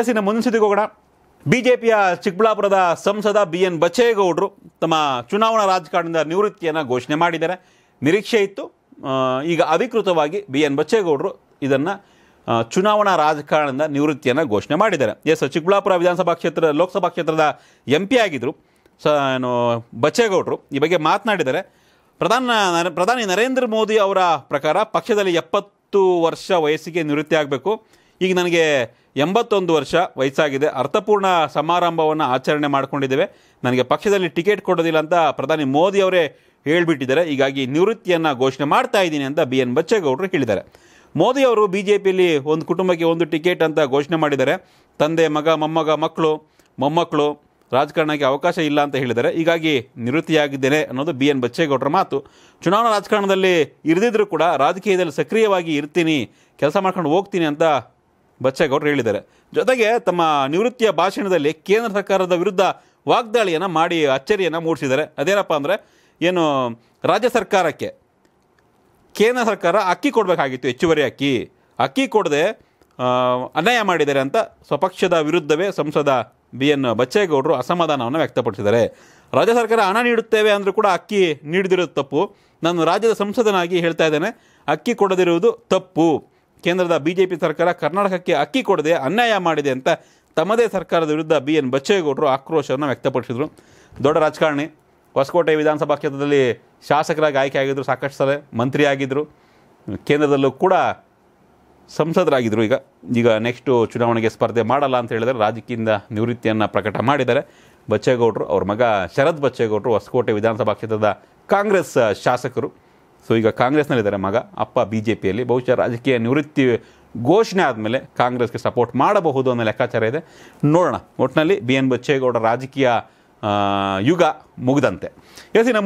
S ಇನ್ನು ಮುಂದಿನ B J ಪಿಯ ಚಿಕ್ಕಬಳ್ಳಾಪುರದ ಸಂಸದ ಬಿ ಎನ್ ಬಚ್ಚೇಗೌಡರು ತಮ್ಮ ಚುನಾವಣಾ ರಾಜಕಾರಣದ ನಿವೃತ್ತಿಯನ್ನು ಘೋಷಣೆ ಮಾಡಿದ್ದಾರೆ ನಿರೀಕ್ಷೆ ಇತ್ತು ಈಗ ಅಧಿಕೃತವಾಗಿ ಬಿ ಎನ್ ಬಚ್ಚೇಗೌಡರು ಇದನ್ನು ಚುನಾವಣಾ ರಾಜಕಾರಣದ ನಿವೃತ್ತಿಯನ್ನು ಘೋಷಣೆ ಮಾಡಿದ್ದಾರೆ ಎಸ್ ಚಿಕ್ಕಬಳ್ಳಾಪುರ ವಿಧಾನಸಭಾ ಕ್ಷೇತ್ರ ಲೋಕಸಭಾ ಕ್ಷೇತ್ರದ ಎಂ ಪಿ ಆಗಿದ್ದರು ಸ ಬಚ್ಚೇಗೌಡರು ಈ ಬಗ್ಗೆ ಮಾತನಾಡಿದರೆ ಪ್ರಧಾನ ಪ್ರಧಾನಿ ನರೇಂದ್ರ ಮೋದಿ ಅವರ ಪ್ರಕಾರ ಪಕ್ಷದಲ್ಲಿ ಎಪ್ಪತ್ತು ವರ್ಷ ವಯಸ್ಸಿಗೆ ನಿವೃತ್ತಿ ಆಗಬೇಕು ಈಗ ನನಗೆ ಎಂಬತ್ತೊಂದು ವರ್ಷ ವಯಸ್ಸಾಗಿದೆ ಅರ್ಥಪೂರ್ಣ ಸಮಾರಂಭವನ್ನು ಆಚರಣೆ ಮಾಡಿಕೊಂಡಿದ್ದೇವೆ ನನಗೆ ಪಕ್ಷದಲ್ಲಿ ಟಿಕೆಟ್ ಕೊಡೋದಿಲ್ಲ ಅಂತ ಪ್ರಧಾನಿ ಮೋದಿ ಅವರೇ ಹೇಳಿಬಿಟ್ಟಿದ್ದಾರೆ ಹೀಗಾಗಿ ನಿವೃತ್ತಿಯನ್ನು ಘೋಷಣೆ ಮಾಡ್ತಾ ಇದ್ದೀನಿ ಅಂತ ಬಿ ಎನ್ ಬಚ್ಚೇಗೌಡರು ಹೇಳಿದ್ದಾರೆ ಮೋದಿ ಅವರು ಬಿ ಜೆ ಪಿಯಲ್ಲಿ ಒಂದು ಕುಟುಂಬಕ್ಕೆ ಒಂದು ಟಿಕೆಟ್ ಅಂತ ಘೋಷಣೆ ಮಾಡಿದ್ದಾರೆ ತಂದೆ ಮಗ ಮೊಮ್ಮಗ ಮಕ್ಕಳು ಮೊಮ್ಮಕ್ಕಳು ರಾಜಕಾರಣಕ್ಕೆ ಅವಕಾಶ ಇಲ್ಲ ಅಂತ ಹೇಳಿದ್ದಾರೆ ಹೀಗಾಗಿ ನಿವೃತ್ತಿಯಾಗಿದ್ದೇನೆ ಅನ್ನೋದು ಬಿ ಎನ್ ಬಚ್ಚೇಗೌಡರ ಮಾತು ಚುನಾವಣಾ ರಾಜಕಾರಣದಲ್ಲಿ ಇರದಿದ್ರು ಕೂಡ ರಾಜಕೀಯದಲ್ಲಿ ಸಕ್ರಿಯವಾಗಿ ಇರ್ತೀನಿ ಕೆಲಸ ಮಾಡ್ಕೊಂಡು ಹೋಗ್ತೀನಿ ಅಂತ ಬಚ್ಚೇಗೌಡರು ಹೇಳಿದ್ದಾರೆ ಜೊತೆಗೆ ತಮ್ಮ ನಿವೃತ್ತಿಯ ಭಾಷಣದಲ್ಲಿ ಕೇಂದ್ರ ಸರ್ಕಾರದ ವಿರುದ್ಧ ವಾಗ್ದಾಳಿಯನ್ನು ಮಾಡಿ ಅಚ್ಚರಿಯನ್ನು ಮೂಡಿಸಿದ್ದಾರೆ ಅದೇನಪ್ಪ ಅಂದರೆ ಏನು ರಾಜ್ಯ ಸರ್ಕಾರಕ್ಕೆ ಕೇಂದ್ರ ಸರ್ಕಾರ ಅಕ್ಕಿ ಕೊಡಬೇಕಾಗಿತ್ತು ಹೆಚ್ಚುವರಿ ಅಕ್ಕಿ ಅಕ್ಕಿ ಕೊಡದೆ ಅನ್ಯಾಯ ಮಾಡಿದ್ದಾರೆ ಅಂತ ಸ್ವಪಕ್ಷದ ವಿರುದ್ಧವೇ ಸಂಸದ ಬಿ ಎನ್ ಬಚ್ಚೇಗೌಡರು ಅಸಮಾಧಾನವನ್ನು ವ್ಯಕ್ತಪಡಿಸಿದ್ದಾರೆ ರಾಜ್ಯ ಸರ್ಕಾರ ಹಣ ನೀಡುತ್ತೇವೆ ಅಂದರೂ ಕೂಡ ಅಕ್ಕಿ ನೀಡದಿರೋದು ತಪ್ಪು ನಾನು ರಾಜ್ಯದ ಸಂಸದನಾಗಿ ಹೇಳ್ತಾ ಇದ್ದೇನೆ ಅಕ್ಕಿ ಕೊಡದಿರುವುದು ತಪ್ಪು ಕೇಂದ್ರದ ಬಿಜೆಪಿ ಸರ್ಕಾರ ಕರ್ನಾಟಕಕ್ಕೆ ಅಕ್ಕಿ ಕೊಡದೆ ಅನ್ಯಾಯ ಮಾಡಿದೆ ಅಂತ ತಮ್ಮದೇ ಸರ್ಕಾರದ ವಿರುದ್ಧ ಬಿ ಎನ್ ಬಚ್ಚೇಗೌಡರು ಆಕ್ರೋಶವನ್ನು ವ್ಯಕ್ತಪಡಿಸಿದರು ದೊಡ್ಡ ರಾಜಕಾರಣಿ ಹೊಸಕೋಟೆ ವಿಧಾನಸಭಾ ಕ್ಷೇತ್ರದಲ್ಲಿ ಶಾಸಕರಾಗಿ ಆಯ್ಕೆ ಆಗಿದ್ದರು ಸಾಕಷ್ಟು ಸಲ ಆಗಿದ್ದರು ಕೇಂದ್ರದಲ್ಲೂ ಕೂಡ ಸಂಸದರಾಗಿದ್ದರು ಈಗ ಈಗ ನೆಕ್ಸ್ಟು ಚುನಾವಣೆಗೆ ಸ್ಪರ್ಧೆ ಮಾಡಲ್ಲ ಅಂತ ಹೇಳಿದರೆ ರಾಜಕೀಯದಿಂದ ನಿವೃತ್ತಿಯನ್ನು ಪ್ರಕಟ ಮಾಡಿದ್ದಾರೆ ಬಚ್ಚೇಗೌಡರು ಅವ್ರ ಮಗ ಶರದ್ ಬಚ್ಚೇಗೌಡರು ಹೊಸಕೋಟೆ ವಿಧಾನಸಭಾ ಕ್ಷೇತ್ರದ ಕಾಂಗ್ರೆಸ್ ಶಾಸಕರು ಸೊ ಈಗ ಕಾಂಗ್ರೆಸ್ನಲ್ಲಿದ್ದಾರೆ ಮಗ ಅಪ್ಪ ಬಿ ಜೆ ಪಿಯಲ್ಲಿ ಬಹುಶಃ ರಾಜಕೀಯ ನಿವೃತ್ತಿ ಘೋಷಣೆ ಆದಮೇಲೆ ಕಾಂಗ್ರೆಸ್ಗೆ ಸಪೋರ್ಟ್ ಮಾಡಬಹುದು ಅನ್ನೋ ಲೆಕ್ಕಾಚಾರ ಇದೆ ನೋಡೋಣ ಒಟ್ಟಿನಲ್ಲಿ ಬಿ ಎನ್ ಬಚ್ಚೇಗೌಡ ರಾಜಕೀಯ ಯುಗ ಮುಗಿದಂತೆ ಎಸ್ ಇನ್ನು